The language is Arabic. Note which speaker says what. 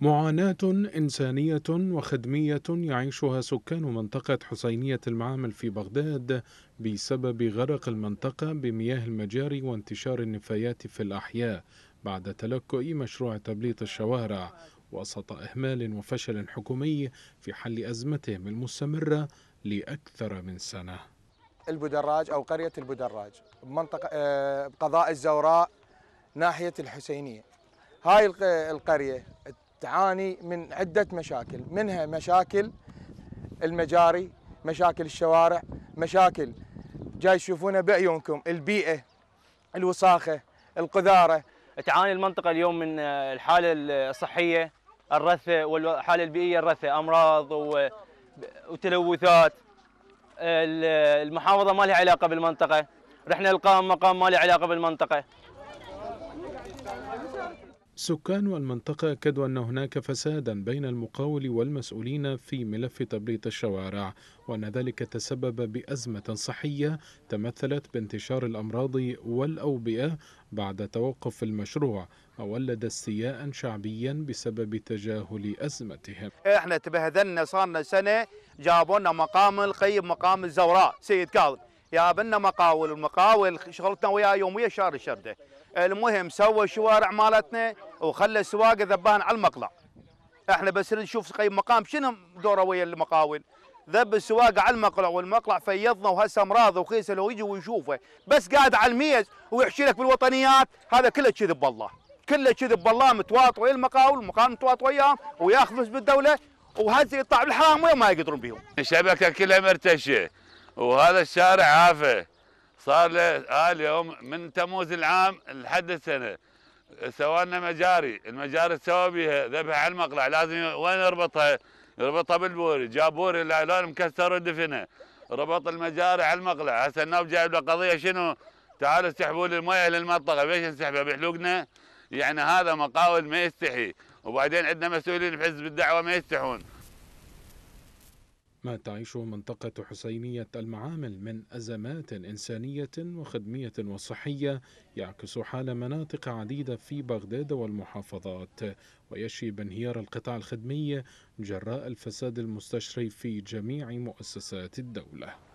Speaker 1: معاناة إنسانية وخدمية يعيشها سكان منطقة حسينية المعامل في بغداد بسبب غرق المنطقة بمياه المجاري وانتشار النفايات في الأحياء بعد تلكؤ مشروع تبليط الشوارع وسط إهمال وفشل حكومي في حل أزمتهم المستمرة لأكثر من سنة
Speaker 2: البدراج أو قرية البدراج بمنطقة بقضاء آه، الزوراء ناحية الحسينية هاي القرية تعاني من عدة مشاكل منها مشاكل المجاري مشاكل الشوارع مشاكل جاي تشوفونها بعيونكم البيئة الوساخة القذارة
Speaker 3: تعاني المنطقة اليوم من آه، الحالة الصحية الرثة والحالة البيئية الرثة أمراض وتلوثات المحافظة ما لها علاقة بالمنطقة رحنا القام مقام ما له علاقة بالمنطقة
Speaker 1: سكان المنطقة أكدوا أن هناك فسادا بين المقاول والمسؤولين في ملف تبليط الشوارع وأن ذلك تسبب بأزمة صحية تمثلت بانتشار الأمراض والأوبئة بعد توقف المشروع وولد استياء شعبيا بسبب تجاهل أزمتهم
Speaker 4: احنا تبهذلنا صارنا سنة جابونا مقام القيب مقام الزوراء سيد كاظم بنا مقاول والمقاول شغلتنا وياه يوميه شهر الشرده المهم سوى الشوارع مالتنا وخلى السواق ذبان على المقلع احنا بس نشوف قيم مقام شنو دوره ويا المقاول ذب السواق على المقلع والمقلع فيضنا وهسه امراض وخيسه لو يجي ويشوفه بس قاعد على الميز ويحشي لك بالوطنيات هذا كله كذب بالله كله كذب بالله متواطئ ويا المقاول المقام متواطئ وياهم وياخذ فلوس بالدوله وهذه يطلع بالحرام ما يقدرون بهم
Speaker 5: شبكه كلها مرتشه وهذا الشارع عافه صار له آه اليوم من تموز العام لحد السنه سوى لنا مجاري، المجاري سوى بها ذبح على المقلع لازم وين يربطها؟ يربطها بالبوري، جاب بوري العلون مكسر ودفنه، ربط المجاري على المقلع، هسه النوب جايب له قضيه شنو؟ تعالوا اسحبوا لي المويه للمنطقه، ليش نسحبها بحلوقنا؟ يعني هذا مقاول ما يستحي، وبعدين عندنا مسؤولين بحزب الدعوه ما يستحون.
Speaker 1: ما تعيشه منطقة حسينية المعامل من أزمات إنسانية وخدمية وصحية يعكس حال مناطق عديدة في بغداد والمحافظات ويشي بانهيار القطاع الخدمي جراء الفساد المستشري في جميع مؤسسات الدولة